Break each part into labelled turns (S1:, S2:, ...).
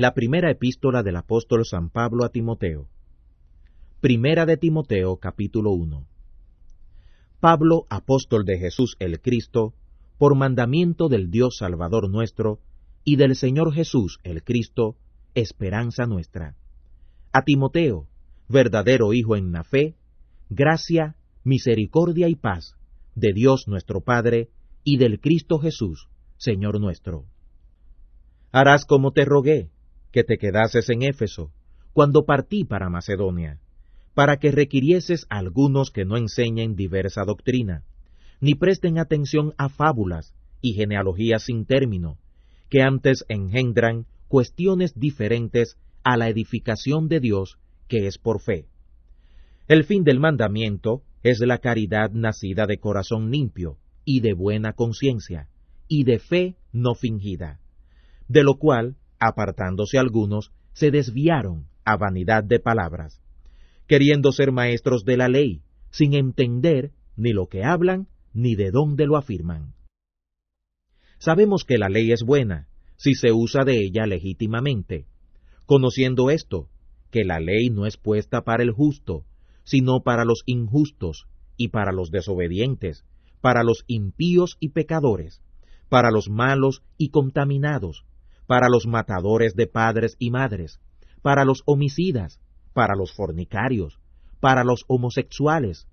S1: La primera epístola del apóstol San Pablo a Timoteo. Primera de Timoteo capítulo 1. Pablo, apóstol de Jesús el Cristo, por mandamiento del Dios Salvador nuestro, y del Señor Jesús el Cristo, esperanza nuestra. A Timoteo, verdadero Hijo en la fe, gracia, misericordia y paz, de Dios nuestro Padre, y del Cristo Jesús, Señor nuestro. Harás como te rogué, que te quedases en Éfeso, cuando partí para Macedonia, para que requirieses algunos que no enseñen diversa doctrina, ni presten atención a fábulas y genealogías sin término, que antes engendran cuestiones diferentes a la edificación de Dios que es por fe. El fin del mandamiento es la caridad nacida de corazón limpio y de buena conciencia, y de fe no fingida, de lo cual apartándose algunos, se desviaron a vanidad de palabras, queriendo ser maestros de la ley, sin entender ni lo que hablan, ni de dónde lo afirman. Sabemos que la ley es buena, si se usa de ella legítimamente. Conociendo esto, que la ley no es puesta para el justo, sino para los injustos y para los desobedientes, para los impíos y pecadores, para los malos y contaminados, para los matadores de padres y madres, para los homicidas, para los fornicarios, para los homosexuales,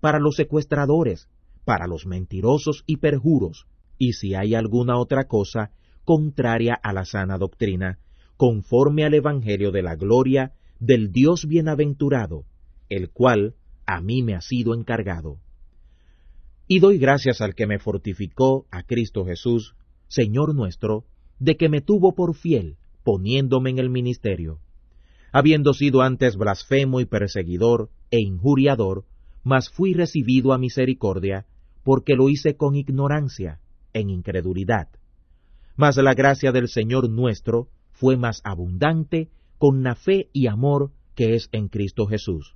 S1: para los secuestradores, para los mentirosos y perjuros, y si hay alguna otra cosa contraria a la sana doctrina, conforme al Evangelio de la Gloria del Dios bienaventurado, el cual a mí me ha sido encargado. Y doy gracias al que me fortificó, a Cristo Jesús, Señor nuestro, de que me tuvo por fiel, poniéndome en el ministerio. Habiendo sido antes blasfemo y perseguidor e injuriador, mas fui recibido a misericordia, porque lo hice con ignorancia, en incredulidad. Mas la gracia del Señor nuestro fue más abundante con la fe y amor que es en Cristo Jesús.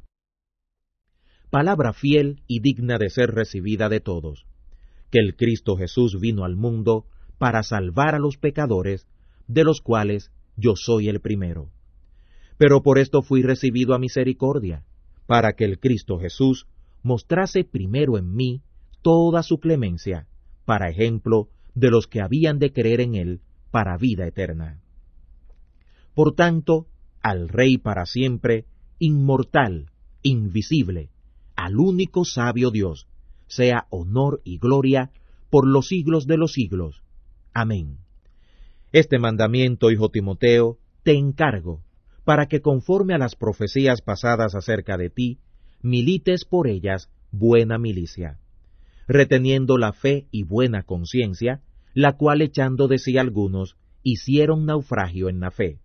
S1: Palabra fiel y digna de ser recibida de todos, que el Cristo Jesús vino al mundo para salvar a los pecadores, de los cuales yo soy el primero. Pero por esto fui recibido a misericordia, para que el Cristo Jesús mostrase primero en mí toda su clemencia, para ejemplo de los que habían de creer en él para vida eterna. Por tanto, al Rey para siempre, inmortal, invisible, al único sabio Dios, sea honor y gloria por los siglos de los siglos. Amén. Este mandamiento, hijo Timoteo, te encargo, para que conforme a las profecías pasadas acerca de ti, milites por ellas buena milicia, reteniendo la fe y buena conciencia, la cual echando de sí algunos, hicieron naufragio en la fe,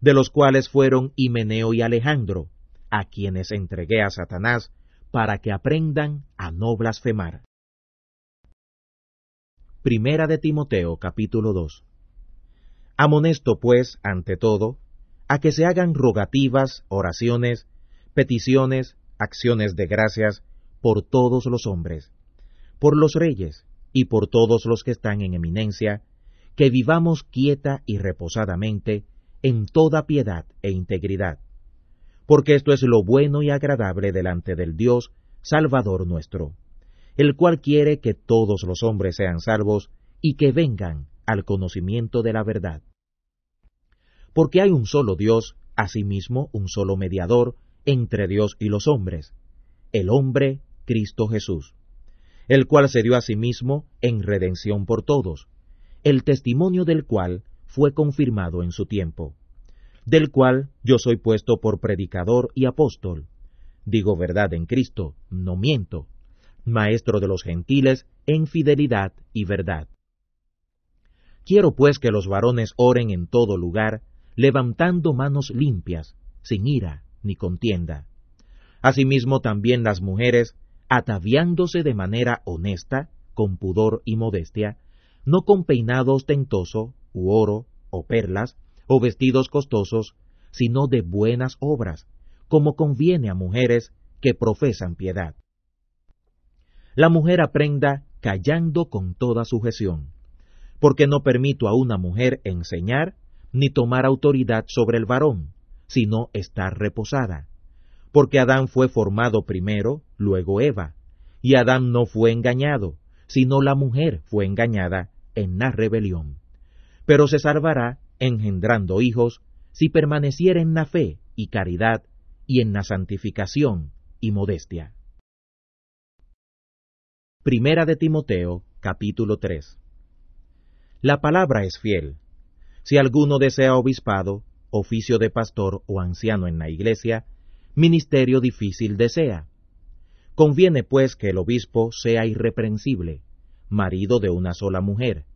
S1: de los cuales fueron Himeneo y Alejandro, a quienes entregué a Satanás, para que aprendan a no blasfemar. Primera de Timoteo capítulo 2. Amonesto pues, ante todo, a que se hagan rogativas, oraciones, peticiones, acciones de gracias por todos los hombres, por los reyes y por todos los que están en eminencia, que vivamos quieta y reposadamente en toda piedad e integridad, porque esto es lo bueno y agradable delante del Dios, Salvador nuestro el cual quiere que todos los hombres sean salvos y que vengan al conocimiento de la verdad. Porque hay un solo Dios, asimismo un solo mediador, entre Dios y los hombres, el hombre Cristo Jesús, el cual se dio a sí mismo en redención por todos, el testimonio del cual fue confirmado en su tiempo, del cual yo soy puesto por predicador y apóstol. Digo verdad en Cristo, no miento, maestro de los gentiles, en fidelidad y verdad. Quiero pues que los varones oren en todo lugar, levantando manos limpias, sin ira ni contienda. Asimismo también las mujeres, ataviándose de manera honesta, con pudor y modestia, no con peinado ostentoso, u oro, o perlas, o vestidos costosos, sino de buenas obras, como conviene a mujeres que profesan piedad la mujer aprenda callando con toda sujeción, porque no permito a una mujer enseñar ni tomar autoridad sobre el varón, sino estar reposada. Porque Adán fue formado primero, luego Eva, y Adán no fue engañado, sino la mujer fue engañada en la rebelión. Pero se salvará engendrando hijos si permaneciera en la fe y caridad y en la santificación y modestia. Primera de Timoteo, capítulo 3. La palabra es fiel. Si alguno desea obispado, oficio de pastor o anciano en la iglesia, ministerio difícil desea. Conviene pues que el obispo sea irreprensible, marido de una sola mujer,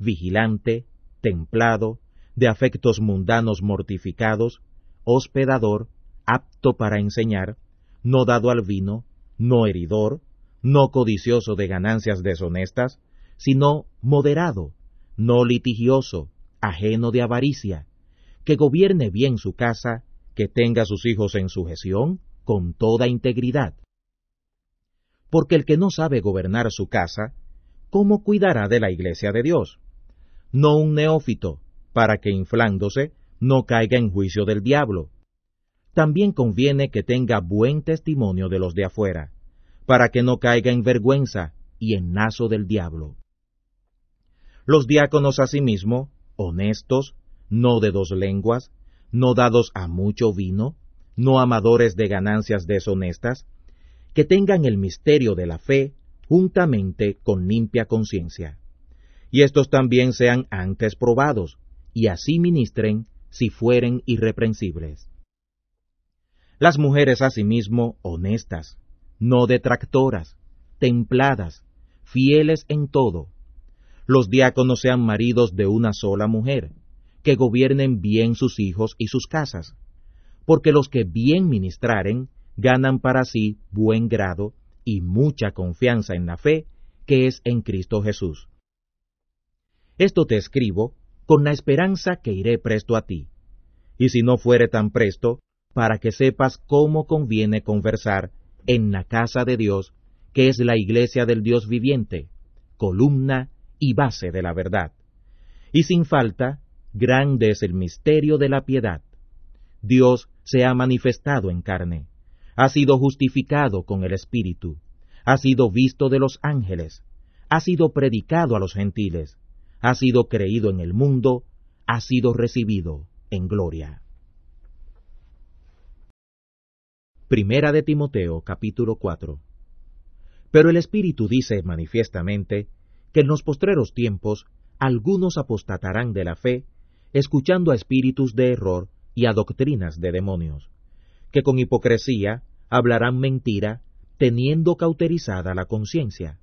S1: vigilante, templado, de afectos mundanos mortificados, hospedador, apto para enseñar, no dado al vino, no heridor, no codicioso de ganancias deshonestas, sino moderado, no litigioso, ajeno de avaricia, que gobierne bien su casa, que tenga sus hijos en sujeción, con toda integridad. Porque el que no sabe gobernar su casa, ¿cómo cuidará de la iglesia de Dios? No un neófito, para que inflándose no caiga en juicio del diablo. También conviene que tenga buen testimonio de los de afuera para que no caiga en vergüenza y en nazo del diablo. Los diáconos asimismo, honestos, no de dos lenguas, no dados a mucho vino, no amadores de ganancias deshonestas, que tengan el misterio de la fe juntamente con limpia conciencia. Y estos también sean antes probados, y así ministren si fueren irreprensibles. Las mujeres asimismo honestas, no detractoras, templadas, fieles en todo. Los diáconos sean maridos de una sola mujer, que gobiernen bien sus hijos y sus casas, porque los que bien ministraren ganan para sí buen grado y mucha confianza en la fe que es en Cristo Jesús. Esto te escribo con la esperanza que iré presto a ti, y si no fuere tan presto, para que sepas cómo conviene conversar en la casa de Dios, que es la iglesia del Dios viviente, columna y base de la verdad. Y sin falta, grande es el misterio de la piedad. Dios se ha manifestado en carne, ha sido justificado con el Espíritu, ha sido visto de los ángeles, ha sido predicado a los gentiles, ha sido creído en el mundo, ha sido recibido en gloria. Primera de Timoteo capítulo 4. Pero el Espíritu dice manifiestamente que en los postreros tiempos algunos apostatarán de la fe, escuchando a espíritus de error y a doctrinas de demonios, que con hipocresía hablarán mentira, teniendo cauterizada la conciencia.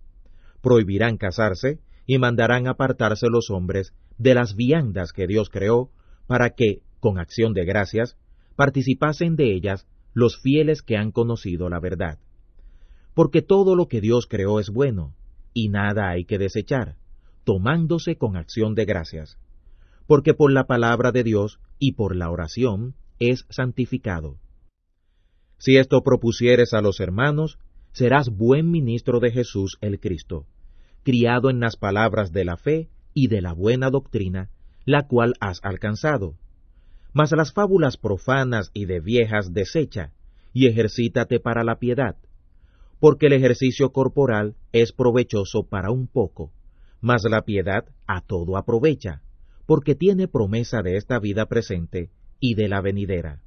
S1: Prohibirán casarse y mandarán apartarse los hombres de las viandas que Dios creó, para que, con acción de gracias, participasen de ellas los fieles que han conocido la verdad. Porque todo lo que Dios creó es bueno, y nada hay que desechar, tomándose con acción de gracias. Porque por la palabra de Dios y por la oración es santificado. Si esto propusieres a los hermanos, serás buen ministro de Jesús el Cristo, criado en las palabras de la fe y de la buena doctrina, la cual has alcanzado mas las fábulas profanas y de viejas desecha, y ejercítate para la piedad, porque el ejercicio corporal es provechoso para un poco, mas la piedad a todo aprovecha, porque tiene promesa de esta vida presente y de la venidera.